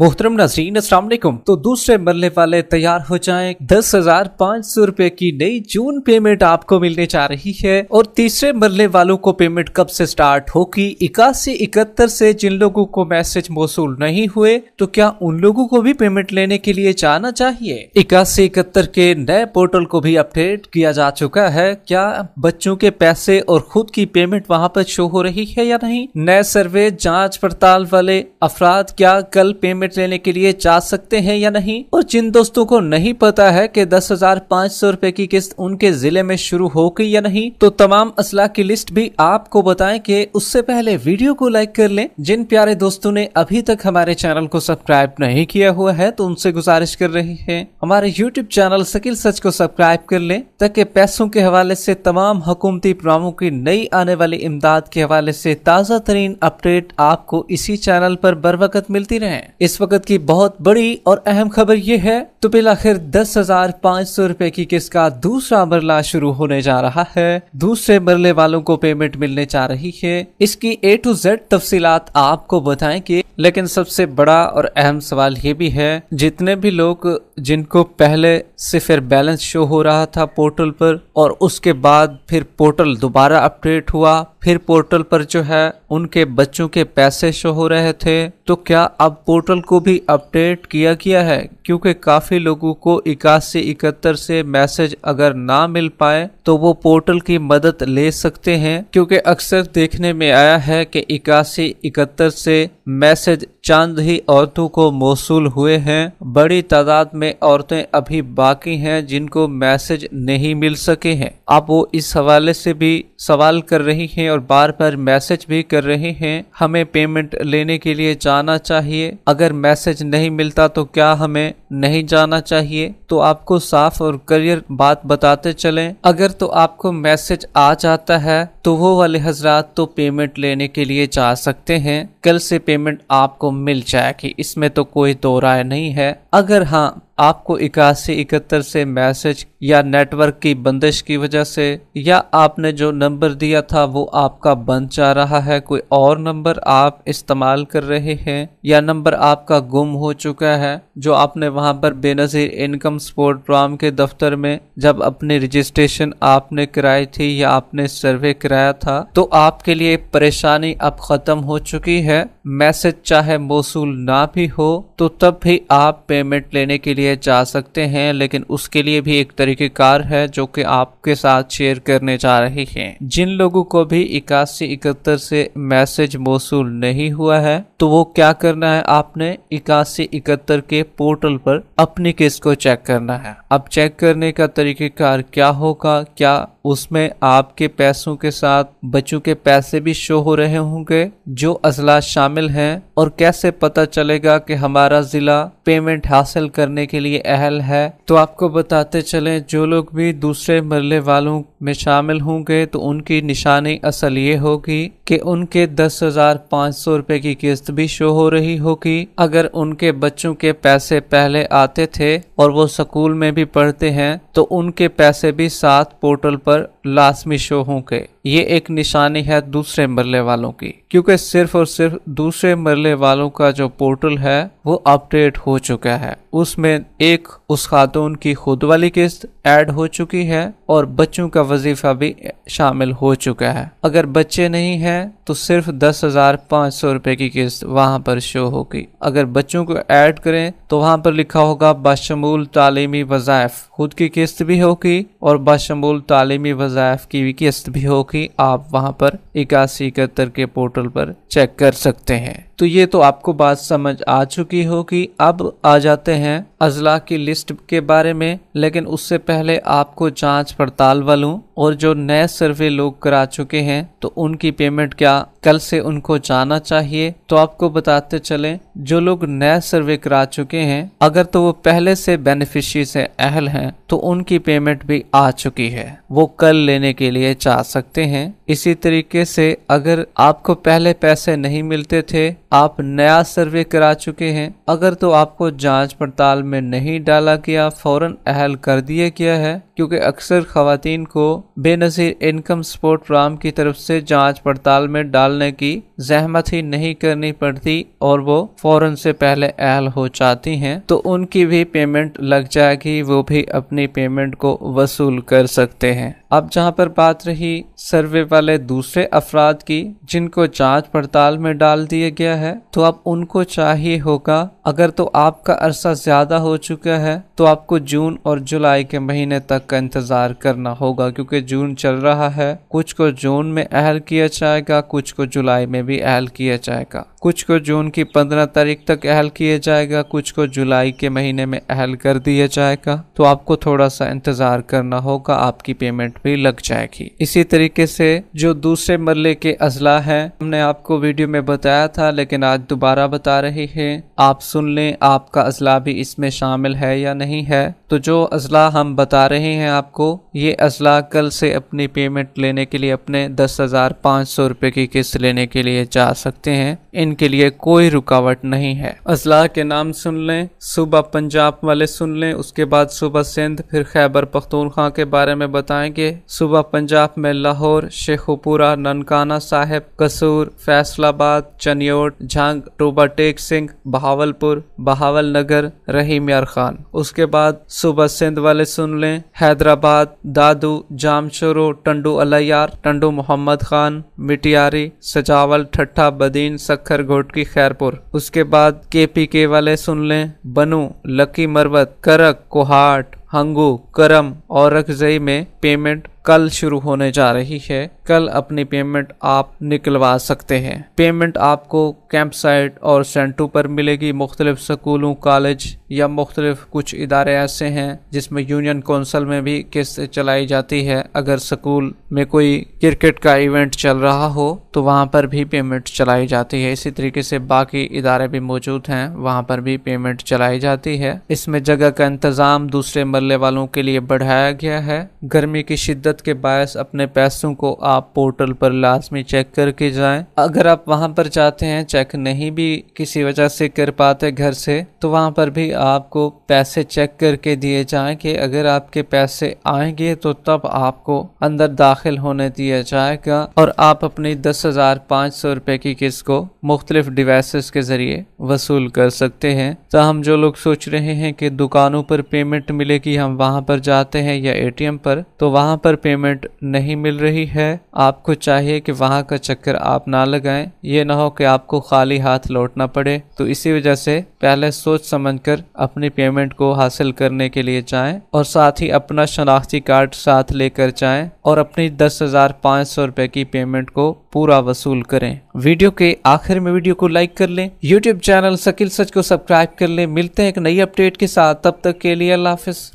मोहतरम नाजरीन असलम तो दूसरे मरले वाले तैयार हो जाएं दस हजार पाँच सौ रूपए की नई जून पेमेंट आपको मिलने जा रही है और तीसरे मरले वालों को पेमेंट कब से स्टार्ट होगी इक्यासी इकहत्तर से जिन लोगों को मैसेज मौसू नहीं हुए तो क्या उन लोगों को भी पेमेंट लेने के लिए जाना चाहिए इक्यासी इकहत्तर के नए पोर्टल को भी अपडेट किया जा चुका है क्या बच्चों के पैसे और खुद की पेमेंट वहाँ पर शो हो रही है या नहीं नए सर्वे जाँच पड़ताल वाले अफराद क्या कल पेमेंट हेलमेट लेने के लिए जा सकते हैं या नहीं और जिन दोस्तों को नहीं पता है कि दस हजार पाँच सौ रूपए की किस्त उनके जिले में शुरू हो गई या नहीं तो तमाम असला की लिस्ट भी आपको बताए की उससे पहले वीडियो को लाइक कर ले जिन प्यारे दोस्तों ने अभी तक हमारे चैनल को सब्सक्राइब नहीं किया हुआ है तो उनसे गुजारिश कर रहे हैं हमारे यूट्यूब चैनल सकिल सच को सब्सक्राइब कर ले ताकि पैसों के हवाले से तमाम हुकूमती प्रोग्रामों की नई आने वाली इमदाद के हवाले से ताज़ा तरीन अपडेट आपको इसी चैनल पर बर वक्त मिलती रहे इस इस वक्त की बहुत बड़ी और अहम खबर यह है तो बिलाखिर दस हजार पाँच सौ रुपए की किस्त का दूसरा मरला शुरू होने जा रहा है दूसरे मरले वालों को पेमेंट मिलने जा रही है इसकी ए टू जेड तफसीलात आपको बताएंगे लेकिन सबसे बड़ा और अहम सवाल ये भी है जितने भी लोग जिनको पहले सिफर बैलेंस शो हो रहा था पोर्टल पर और उसके बाद फिर पोर्टल दोबारा अपडेट हुआ फिर पोर्टल पर जो है उनके बच्चों के पैसे शो हो रहे थे तो क्या अब पोर्टल को भी अपडेट किया गया है क्योंकि काफ़ी लोगों को इक्यासी इकहत्तर से मैसेज अगर ना मिल पाए तो वो पोर्टल की मदद ले सकते हैं क्योंकि अक्सर देखने में आया है कि इक्यासी इकहत्तर से मैसेज चंद ही औरतों को मौसू हुए हैं बड़ी तादाद में औरतें अभी बाकी हैं जिनको मैसेज नहीं मिल सके हैं आप वो इस हवाले से भी सवाल कर रही हैं और बार बार मैसेज भी कर रहे हैं हमें पेमेंट लेने के लिए जाना चाहिए अगर मैसेज नहीं मिलता तो क्या हमें नहीं जाना चाहिए तो आपको साफ और करियर बात बताते चलें अगर तो आपको मैसेज आ जाता है तो वो वाले हजरात तो पेमेंट लेने के लिए जा सकते हैं कल से पेमेंट आपको मिल जाएगी इसमें तो कोई दो राय नहीं है अगर हाँ आपको इक्यासी इकहत्तर से मैसेज या नेटवर्क की बंदिश की वजह से या आपने जो नंबर दिया था वो आपका बन जा रहा है कोई और नंबर आप इस्तेमाल कर रहे हैं या नंबर आपका गुम हो चुका है जो आपने वहां पर बेनज़ीर इनकम सपोर्ट प्रोग्राम के दफ्तर में जब अपनी रजिस्ट्रेशन आपने कराई थी या आपने सर्वे कराया था तो आपके लिए परेशानी अब ख़त्म हो चुकी है मैसेज चाहे मौसू ना भी हो तो तब भी आप पेमेंट लेने के लिए लिए जा सकते हैं लेकिन उसके लिए भी एक तरीके कार है जो कि आपके साथ शेयर करने जा रही है जिन लोगों को भी इक्यासी इकहत्तर से मैसेज मौसू नहीं हुआ है तो वो क्या करना है आपने इक्यासी इकहत्तर के पोर्टल पर अपनी किस को चेक करना है अब चेक करने का तरीकेकार क्या होगा क्या उसमें आपके पैसों के साथ बच्चों के पैसे भी शो हो रहे होंगे जो अजला शामिल हैं और कैसे पता चलेगा कि हमारा ज़िला पेमेंट हासिल करने के लिए अहल है तो आपको बताते चलें जो लोग भी दूसरे मरले वालों में शामिल होंगे तो उनकी निशानी असल ये होगी कि उनके दस हजार पाँच सौ रुपए की किस्त भी शो हो रही होगी अगर उनके बच्चों के पैसे पहले आते थे और वो स्कूल में भी पढ़ते हैं तो उनके पैसे भी साथ पोर्टल पर लाजमी शो होंगे ये एक निशानी है दूसरे मरले वालों की क्योंकि सिर्फ और सिर्फ दूसरे मरले वालों का जो पोर्टल है वो अपडेट हो चुका है उसमें एक उस खातून की खुद वाली किस्त ऐड हो चुकी है और बच्चों का वजीफा भी शामिल हो चुका है अगर बच्चे नहीं हैं तो सिर्फ दस हजार पाँच सौ रुपये की किस्त वहाँ पर शो होगी अगर बच्चों को ऐड करें तो वहाँ पर लिखा होगा बशमूल तालीमी वज़ायफ खुद की किस्त भी होगी और बशमूल तालीमी वज़ायफ वज़ायफ की किस्त भी होगी आप वहाँ पर इक्यासी इकहत्तर के पोर्टल पर चेक कर सकते हैं तो ये तो आपको बात समझ आ चुकी होगी अब आ जाते हैं अजला की लिस्ट के बारे में लेकिन उससे पहले आपको जांच पड़ताल वालों और जो नए सर्वे लोग करा चुके हैं तो उनकी पेमेंट क्या कल से उनको जाना चाहिए तो आपको बताते चले जो लोग नया सर्वे करा चुके हैं अगर तो वो पहले से बेनिफिशरी से अहल हैं तो उनकी पेमेंट भी आ चुकी है वो कल लेने के लिए जा सकते हैं इसी तरीके से अगर आपको पहले पैसे नहीं मिलते थे आप नया सर्वे करा चुके हैं अगर तो आपको जांच पड़ताल में नहीं डाला गया फौरन अहल कर दिया गया है क्योंकि अक्सर खातन को बेनज़ीर इनकम सपोर्ट प्रोग्राम की तरफ से जांच पड़ताल में डालने की जहमत ही नहीं करनी पड़ती और वो फ़ौर से पहले अहल हो जाती हैं तो उनकी भी पेमेंट लग जाएगी वो भी अपनी पेमेंट को वसूल कर सकते हैं अब जहाँ पर बात रही सर्वे वाले दूसरे अफराद की जिनको जांच पड़ताल में डाल दिया गया है तो अब उनको चाहिए होगा अगर तो आपका अरसा ज़्यादा हो चुका है तो आपको जून और जुलाई के महीने तक का इंतज़ार करना होगा क्योंकि जून चल रहा है कुछ को जून में अहल किया जाएगा कुछ को जुलाई में भी अहल किया जाएगा कुछ को जून की पंद्रह तारीख तक अहल किया जाएगा कुछ को जुलाई के महीने में अहल कर दिया जाएगा तो आपको थोड़ा सा इंतज़ार करना होगा आपकी पेमेंट भी लग जाएगी इसी तरीके से जो दूसरे मरले के अजला हैं हमने आपको वीडियो में बताया था लेकिन आज दोबारा बता रहे हैं आप सुन लें आपका अजला भी इसमें शामिल है या नहीं है तो जो अजला हम बता रहे करनी है आपको ये असला कल से अपनी पेमेंट लेने के लिए अपने दस हज़ार पाँच सौ रुपये की किस्त लेने के लिए जा सकते हैं इनके लिए कोई रुकावट नहीं है असला के नाम सुन लें सुबह पंजाब वाले सुन लें उसके बाद सुबह सिंध फिर खैबर पख्तूनख्वा के बारे में बताएंगे सुबह पंजाब में लाहौर शेखपुरा ननकाना साहेब कसूर फैसलाबाद चनियोट झांग टोबा टेक सिंह बहावलपुर बहावल नगर रहीम यार खान उसके बाद सुबह सिंध वाले सुन लें हैदराबाद दादू जामशोरो टंडू अलैार टंडू मोहम्मद खान मिटियारी सजावल ठट्ठा बदीन सखर घोटकी खैरपुर उसके बाद के पी के वाले सुन लें बनू लकी मरवत करक कोहाट हंगू करम और रखजई में पेमेंट कल शुरू होने जा रही है कल अपनी पेमेंट आप निकलवा सकते हैं पेमेंट आपको कैंप साइट और सेंटू पर मिलेगी मुख्तलिफ स्कूलों कॉलेज या मुख्तलिफ कुछ इदारे ऐसे हैं जिसमें यूनियन कौंसल में भी किस्त चलाई जाती है अगर स्कूल में कोई क्रिकेट का इवेंट चल रहा हो तो वहाँ पर भी पेमेंट चलाई जाती है इसी तरीके से बाकी इदारे भी मौजूद हैं वहाँ पर भी पेमेंट चलाई जाती है इसमें जगह का इंतज़ाम दूसरे करने वालों के लिए बढ़ाया गया है गर्मी की शिद्दत के बायस अपने पैसों को आप पोर्टल पर लाजमी चेक करके जाएं अगर आप वहां पर जाते हैं चेक नहीं भी किसी वजह से कर पाते घर से तो वहां पर भी आपको पैसे चेक करके दिए जाएं कि अगर आपके पैसे आएंगे तो तब आपको अंदर दाखिल होने दिया जाएगा और आप अपनी दस हज़ार पाँच सौ रुपए की किस्त को मुख्तलिफ डिवाइसेस के ज़रिए वसूल कर सकते हैं तहम जो लोग सोच रहे हैं कि दुकानों पर पेमेंट मिलेगी कि हम वहाँ पर जाते हैं या एटीएम पर तो वहाँ पर पेमेंट नहीं मिल रही है आपको चाहिए कि वहाँ का चक्कर आप ना लगाएं ये ना हो कि आपको खाली हाथ लौटना पड़े तो इसी वजह से पहले सोच समझ कर अपनी पेमेंट को हासिल करने के लिए जाएं और साथ ही अपना शनाख्ती कार्ड साथ लेकर जाएं और अपनी दस हज़ार पाँच सौ रुपए की पेमेंट को पूरा वसूल करें वीडियो के आखिर में वीडियो को लाइक कर लें यूट्यूब चैनल शकील सच को सब्सक्राइब कर लें मिलते हैं एक नई अपडेट के साथ तब तक के लिए अल्लाह हाफिज़